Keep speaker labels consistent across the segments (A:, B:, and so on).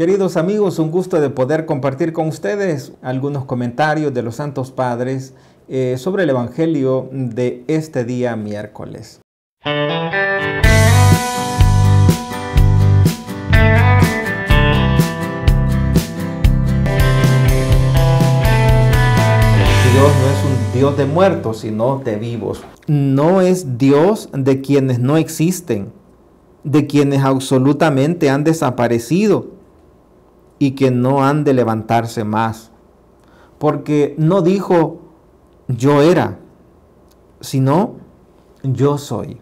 A: Queridos amigos, un gusto de poder compartir con ustedes algunos comentarios de los Santos Padres eh, sobre el Evangelio de este día miércoles. Este Dios no es un Dios de muertos, sino de vivos. No es Dios de quienes no existen, de quienes absolutamente han desaparecido y que no han de levantarse más. Porque no dijo yo era, sino yo soy.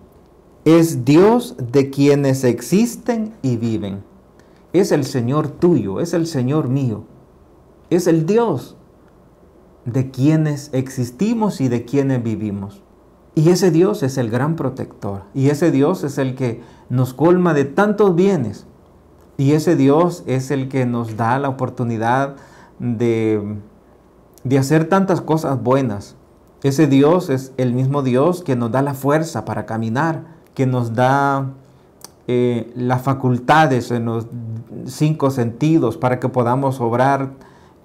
A: Es Dios de quienes existen y viven. Es el Señor tuyo, es el Señor mío. Es el Dios de quienes existimos y de quienes vivimos. Y ese Dios es el gran protector. Y ese Dios es el que nos colma de tantos bienes y ese Dios es el que nos da la oportunidad de, de hacer tantas cosas buenas. Ese Dios es el mismo Dios que nos da la fuerza para caminar, que nos da eh, las facultades en los cinco sentidos para que podamos obrar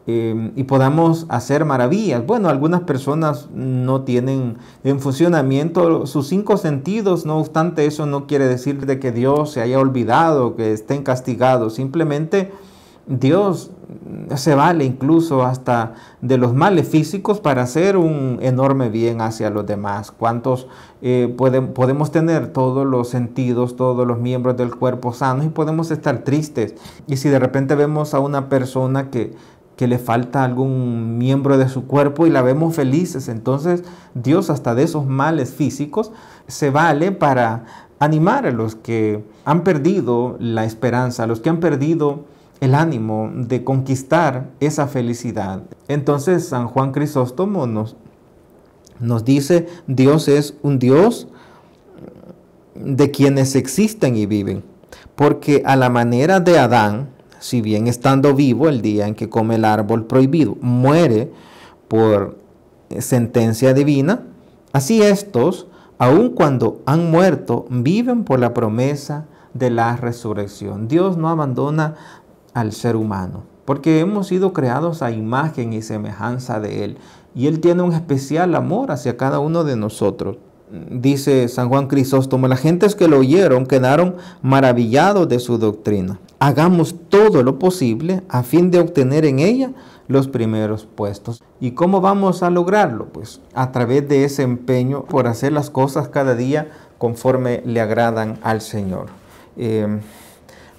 A: Em, y podamos hacer maravillas. Bueno, algunas personas no tienen en funcionamiento sus cinco sentidos, no obstante eso no quiere decir de que Dios se haya olvidado, que estén castigados, simplemente... Dios se vale incluso hasta de los males físicos para hacer un enorme bien hacia los demás. ¿Cuántos eh, pueden, podemos tener todos los sentidos, todos los miembros del cuerpo sanos y podemos estar tristes? Y si de repente vemos a una persona que que le falta algún miembro de su cuerpo y la vemos felices. Entonces Dios hasta de esos males físicos se vale para animar a los que han perdido la esperanza, a los que han perdido el ánimo de conquistar esa felicidad. Entonces San Juan Crisóstomo nos, nos dice, Dios es un Dios de quienes existen y viven, porque a la manera de Adán, si bien estando vivo el día en que come el árbol prohibido, muere por sentencia divina, así estos, aun cuando han muerto, viven por la promesa de la resurrección. Dios no abandona al ser humano, porque hemos sido creados a imagen y semejanza de Él, y Él tiene un especial amor hacia cada uno de nosotros dice San Juan Crisóstomo, las gentes que lo oyeron quedaron maravillados de su doctrina. Hagamos todo lo posible a fin de obtener en ella los primeros puestos. ¿Y cómo vamos a lograrlo? Pues a través de ese empeño por hacer las cosas cada día conforme le agradan al Señor. Em,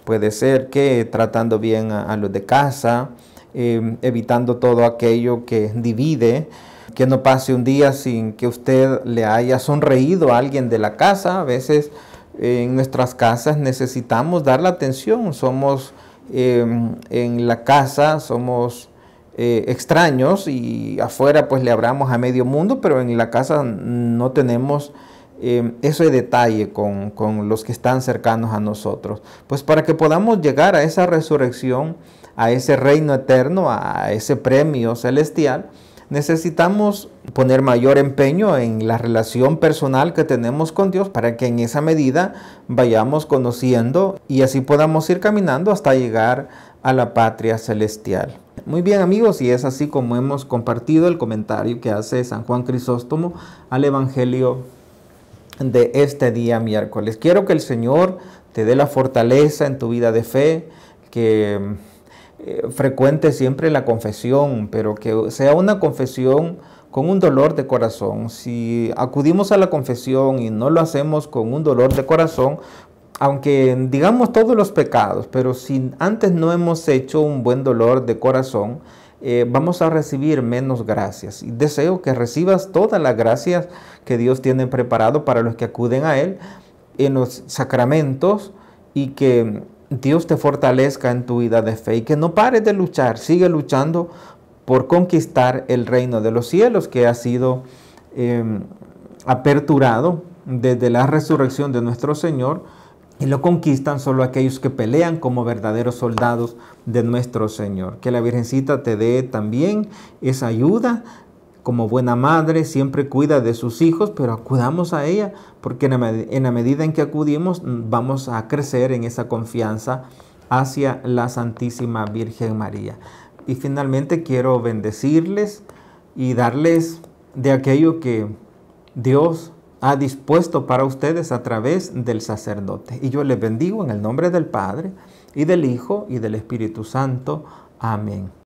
A: puede ser que tratando bien a, los de casa, em, evitando todo aquello que divide, que no pase un día sin que usted le haya sonreído a alguien de la casa. A veces en nuestras casas necesitamos dar la atención. Somos em, en la casa, somos eh, extraños y afuera pues le abramos a medio mundo, pero en la casa no tenemos... Em, ese detalle con, con, los que están cercanos a nosotros. Pues para que podamos llegar a esa resurrección, a ese reino eterno, a ese premio celestial, necesitamos poner mayor empeño en la relación personal que tenemos con Dios para que en esa medida vayamos conociendo y así podamos ir caminando hasta llegar a la patria celestial. Muy bien amigos, y es así como hemos compartido el comentario que hace San Juan Crisóstomo al Evangelio de este día miércoles. Quiero que el Señor te dé la fortaleza en tu vida de fe, que eh, frecuente siempre la confesión, pero que sea una confesión con un dolor de corazón. Si acudimos a la confesión y no lo hacemos con un dolor de corazón, aunque digamos todos los pecados, pero si antes no hemos hecho un buen dolor de corazón, eh, vamos a recibir menos gracias. Y deseo que recibas todas las gracias que Dios tiene preparado para los que acuden a Él en los sacramentos y que Dios te fortalezca en tu vida de fe y que no pares de luchar, sigue luchando por conquistar el reino de los cielos que ha sido em, aperturado desde la resurrección de nuestro Señor y lo conquistan solo aquellos que pelean como verdaderos soldados de nuestro Señor. Que la Virgencita te dé también esa ayuda como buena madre siempre cuida de sus hijos, pero acudamos a ella, porque en la, medida en que acudimos mm, vamos a crecer en esa confianza hacia la Santísima Virgen María. Y finalmente quiero bendecirles y darles de aquello que Dios ha dispuesto para ustedes a través del sacerdote. Y yo les bendigo en el nombre del Padre, y del Hijo, y del Espíritu Santo. Amén.